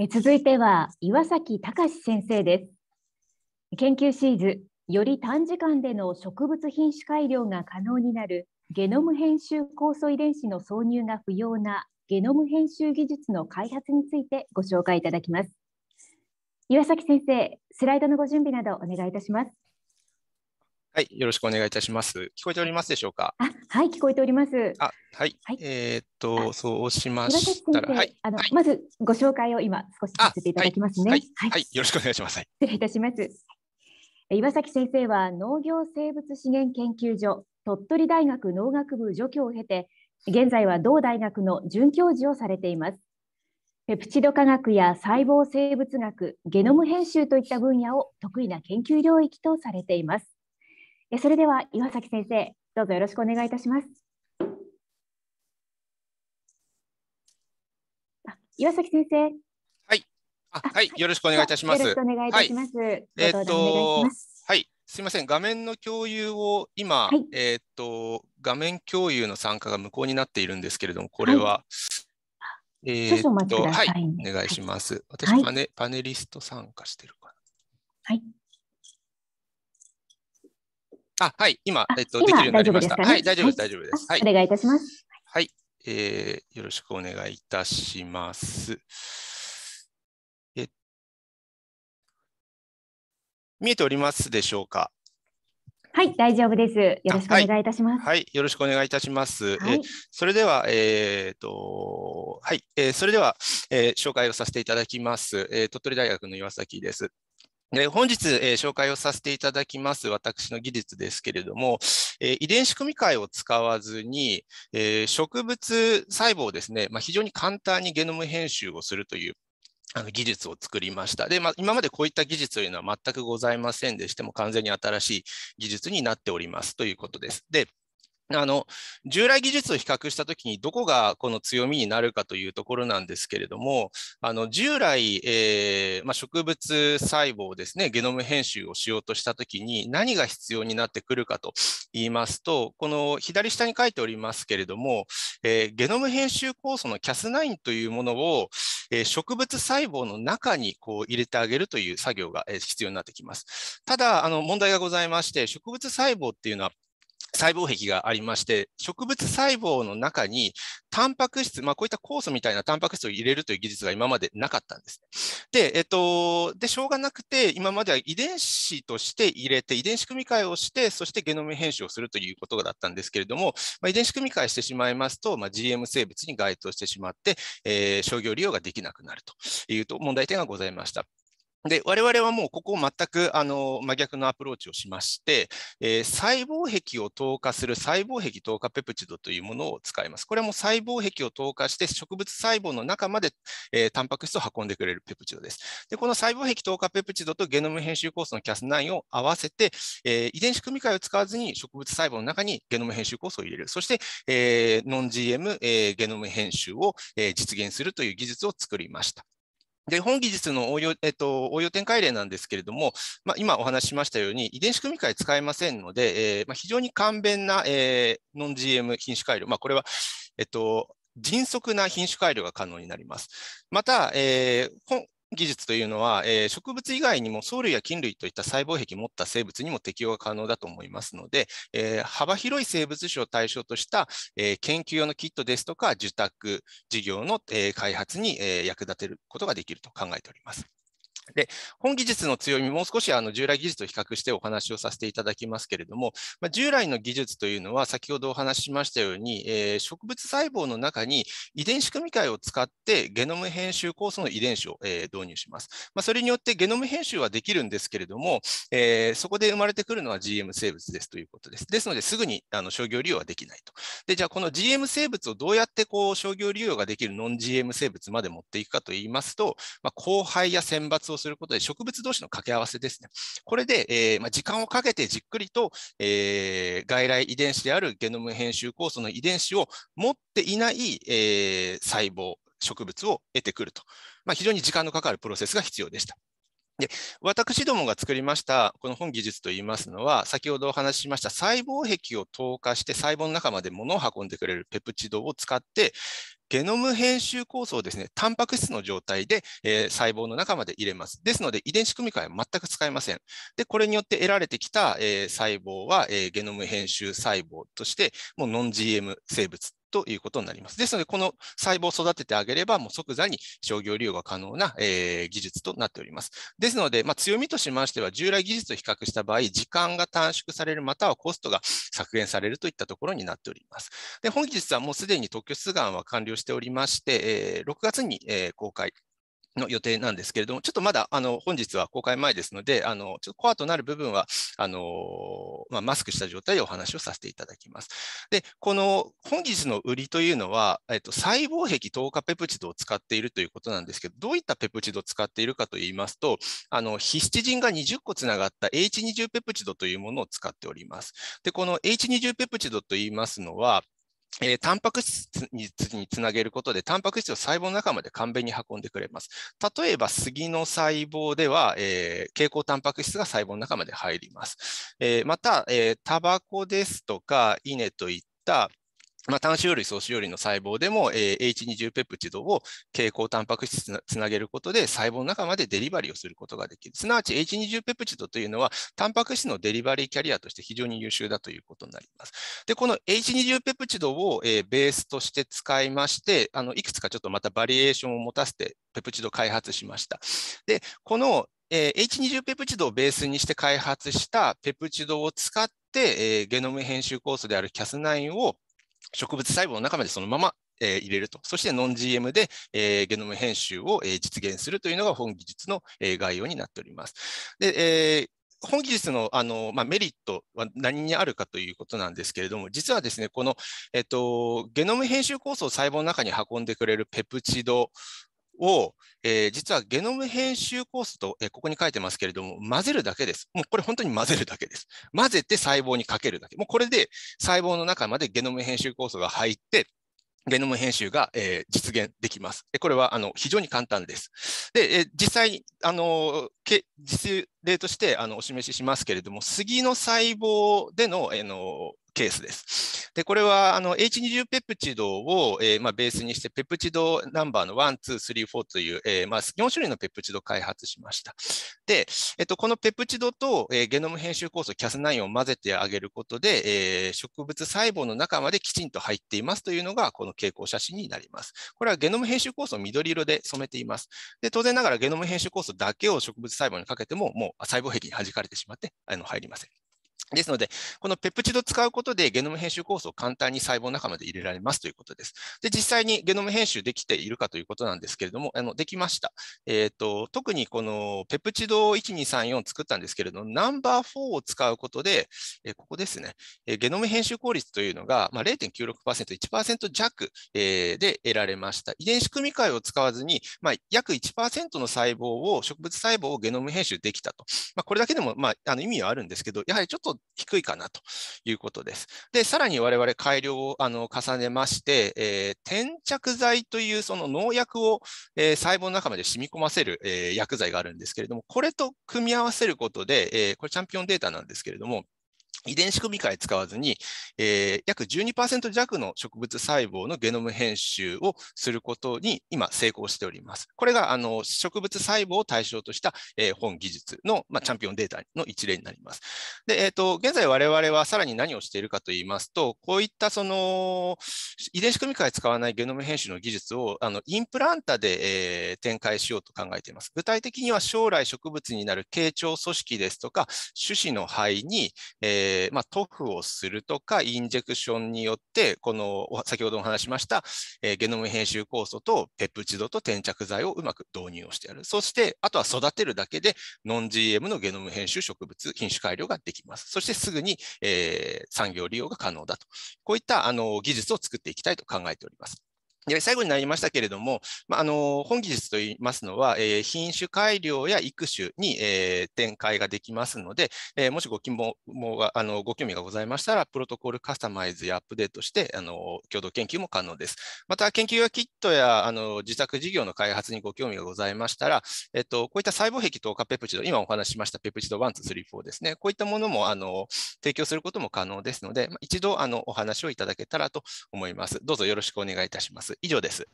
え続いては岩崎隆先生です研究シーズより短時間での植物品種改良が可能になるゲノム編集酵素遺伝子の挿入が不要なゲノム編集技術の開発についてご紹介いただきます岩崎先生スライドのご準備などお願いいたしますはい、よろしくお願いいたします。聞こえておりますでしょうか。あ、はい、聞こえております。あ、はい、はい、えっと、そうしましたら、はい、あの、はい、まずご紹介を今少しさせていただきますね。はい、はい、よろしくお願いします。失礼いたします。岩崎先生は農業生物資源研究所鳥取大学農学部助教を経て、現在は同大学の准教授をされています。ペプチド化学や細胞生物学、ゲノム編集といった分野を得意な研究領域とされています。えそれでは岩崎先生、どうぞよろしくお願いいたします。あ岩崎先生。はい。あ、はい、よろしくお願いいたします。よろしくお願いいたします。はい、えー、っと、はい。すみません、画面の共有を今、はい、えー、っと、画面共有の参加が無効になっているんですけれども、これは、はい、えー、っと、はい、お願いします。私、パネ、パネリスト参加してるかな。はい。あ、はい、今、えっと、できるようになりました。はい、大丈夫です、大丈夫です。はい、お願いいたします。はい、えー、よろしくお願いいたします。え見えておりますでしょうか。はい、大丈夫です。よろしくお願いいたします。はい、はい、よろしくお願いいたします。はい、えそれでは、えっ、と、はい、えー、それでは、えー、紹介をさせていただきます。え鳥取大学の岩崎です。本日、えー、紹介をさせていただきます私の技術ですけれども、えー、遺伝子組み換えを使わずに、えー、植物細胞をですね、まあ、非常に簡単にゲノム編集をするというあの技術を作りました。で、まあ、今までこういった技術というのは全くございませんでしても、完全に新しい技術になっておりますということです。で、あの従来技術を比較したときにどこがこの強みになるかというところなんですけれどもあの従来、えーまあ、植物細胞ですねゲノム編集をしようとしたときに何が必要になってくるかと言いますとこの左下に書いておりますけれども、えー、ゲノム編集酵素の Cas9 というものを、えー、植物細胞の中にこう入れてあげるという作業が、え必要になってきますただあの問題がございまして植物細胞っていうのは細胞壁がありまして、植物細胞の中にタンパク質、まあ、こういった酵素みたいなタンパク質を入れるという技術が今までなかったんです。で、えっと、で、しょうがなくて、今までは遺伝子として入れて、遺伝子組み換えをして、そしてゲノム編集をするということだったんですけれども、まあ、遺伝子組み換えしてしまいますと、まあ、GM 生物に該当してしまって、えー、商業利用ができなくなるというと問題点がございました。で我々はもうここを全くあの真逆のアプローチをしまして、えー、細胞壁を透過する細胞壁透過ペプチドというものを使います。これも細胞壁を透過して植物細胞の中まで、えー、タンパク質を運んでくれるペプチドです。でこの細胞壁透過ペプチドとゲノム編集酵素のキャス9を合わせて、えー、遺伝子組み換えを使わずに植物細胞の中にゲノム編集酵素を入れる。そして、えー、ノン GM、えー、ゲノム編集を、えー、実現するという技術を作りました。で、本技術の応用,、えっと、応用展開例なんですけれども、まあ、今お話しましたように、遺伝子組み換え使えませんので、えー、まあ、非常に簡便な、えー、ノン GM 品種改良、まあ、これは、えっと、迅速な品種改良が可能になります。また、えー、技術というのは、えー、植物以外にも藻類や菌類といった細胞壁を持った生物にも適用が可能だと思いますので、えー、幅広い生物種を対象とした、えー、研究用のキットですとか受託事業の、え開発に、え役立てることができると考えております。で本技術の強み、もう少しあの従来技術と比較してお話をさせていただきますけれども、まあ、従来の技術というのは、先ほどお話ししましたように、えー、植物細胞の中に遺伝子組み換えを使って、ゲノム編集酵素の遺伝子を、えー、導入します。まあ、それによってゲノム編集はできるんですけれども、えー、そこで生まれてくるのは GM 生物ですということです。ですので、すぐにあの商業利用はできないと。でじゃあ、この GM 生物をどうやってこう商業利用ができるノン GM 生物まで持っていくかといいますと、まあ、交配や選抜をすることで、植物同士の掛け合わせですね。これで、えーまあ、時間をかけてじっくりと、えー、外来遺伝子であるゲノム編集酵素の遺伝子を持っていない、えー、細胞、植物を得てくると、まあ、非常に時間のかかるプロセスが必要でした。で私どもが作りましたこの本技術といいますのは先ほどお話ししました細胞壁を透過して細胞の中まで物を運んでくれるペプチドを使ってゲノム編集構素をですね、タンパク質の状態で、えー、細胞の中まで入れます。ですので、遺伝子組み換えは全く使えません。で、これによって得られてきた、えー、細胞は、えー、ゲノム編集細胞として、もうノン GM 生物ということになります。ですので、この細胞を育ててあげれば、もう即座に商業利用が可能な、えー、技術となっております。ですので、まあ、強みとしましては、従来技術と比較した場合、時間が短縮される、またはコストが削減されるといったところになっております。で本術はもうすでに特許出願は完了しておりまして、えー、6月に、えー、公開の予定なんですけれども、ちょっとまだあの本日は公開前ですので、あのちょっとコアとなる部分はあの、まあ、マスクした状態でお話をさせていただきます。で、この本日の売りというのは、えっと、細胞壁透過ペプチドを使っているということなんですけど、どういったペプチドを使っているかといいますと、あのヒスチジンが20個つながった H20 ペプチドというものを使っております。で、この H20 ペプチドといいますのは、えー、タンパク質につなげることで、タンパク質を細胞の中まで簡便に運んでくれます。例えば、杉の細胞では、えー、蛍光タンパク質が細胞の中まで入ります。えー、また、えー、タバコですとか、稲といったまあ、単種り総種りの細胞でも、えー、H20 ペプチドを蛍光タンパク質につなげることで細胞の中までデリバリーをすることができる。すなわち H20 ペプチドというのは、タンパク質のデリバリーキャリアとして非常に優秀だということになります。で、この H20 ペプチドを、えー、ベースとして使いまして、あのいくつかちょっとまたバリエーションを持たせてペプチド開発しました。で、この、えー、H20 ペプチドをベースにして開発したペプチドを使って、えー、ゲノム編集コースである Cas9 を植物細胞の中までそのまま、えー、入れると。そしてノン GM で、えー、ゲノム編集を、えー、実現するというのが本技術の、えー、概要になっております。で、えー、本技術のあの、まあ、メリットは何にあるかということなんですけれども、実はですね、この、えっと、ゲノム編集酵素を細胞の中に運んでくれるペプチドを、えー、実はゲノム編集コースと、えー、ここに書いてますけれども、混ぜるだけです。もうこれ本当に混ぜるだけです。混ぜて細胞にかけるだけ。もうこれで細胞の中までゲノム編集コースが入って、ゲノム編集が、えー、実現できます。これはあの非常に簡単です。で、えー、実際あの実例としてあのお示ししますけれども、杉の細胞での,、えー、のケースです。で、これはあの H20 ペプチドを、えー、まあ、ベースにして、ペプチドナンバーの1、2、3、4という、えー、まあ、4種類のペプチドを開発しました。で、えっと、このペプチドと、えー、ゲノム編集酵素キャス9を混ぜてあげることで、え植物細胞の中まできちんと入っていますというのが、この傾向写真になります。これはゲノム編集酵素を緑色で染めています。で、当然ながらゲノム編集酵素だけを植物細胞にかけても、もう細胞壁に弾かれてしまって、あの入りません。ですので、このペプチドを使うことでゲノム編集酵素を簡単に細胞の中まで入れられますということです。で、実際にゲノム編集できているかということなんですけれども、あのできました。えっ、ー、と、特にこのペプチド1234を作ったんですけれども、ナンバー4を使うことで、えー、ここですね、えー、ゲノム編集効率というのが、まあ、0.96%、1%弱、えー、で得られました。遺伝子組み換えを使わずに、まあ、約1%の細胞を、植物細胞をゲノム編集できたと。まあ、これだけでも、まあ、あの意味はあるんですけど、やはりちょっと低いかなということです。で、さらに我々改良をあの重ねまして、えー、転着剤というその農薬を、えー、細胞の中まで染み込ませる、えー、薬剤があるんですけれども、これと組み合わせることで、えこれチャンピオンデータなんですけれども、遺伝子組み換え使わずに、えー、約12%弱の植物細胞のゲノム編集をすることに今成功しております。これがあの植物細胞を対象とした、えー、本技術の、まあ、チャンピオンデータの一例になります。で、えーと、現在我々はさらに何をしているかといいますと、こういったその遺伝子組み換え使わないゲノム編集の技術をあのインプランタで、えー、展開しようと考えています。具体的には将来植物になる傾聴組織ですとか、種子の肺に、えーえー、まあ、塗布をするとか、インジェクションによって、この先ほども話しました、えー、ゲノム編集酵素とペプチドと転着剤をうまく導入をしてやる。そして、あとは育てるだけで、ノン GM のゲノム編集植物、品種改良ができます。そしてすぐに、えー、産業利用が可能だと。こういったあの技術を作っていきたいと考えております。で最後になりましたけれども、まあ、あの本技術といいますのは、えー、品種改良や育種に、えー、展開ができますので、えー、もしご希望もあのご興味がございましたら、プロトコルカスタマイズやアップデートしてあの共同研究も可能です。また、研究用キットやあの自宅事業の開発にご興味がございましたら、えっと、こういった細胞壁糖化ペプチド、今お話ししましたペプチド1、2、3、4ですね、こういったものもあの提供することも可能ですので、一度あのお話をいただけたらと思います。どうぞよろしくお願いいたします。以上です。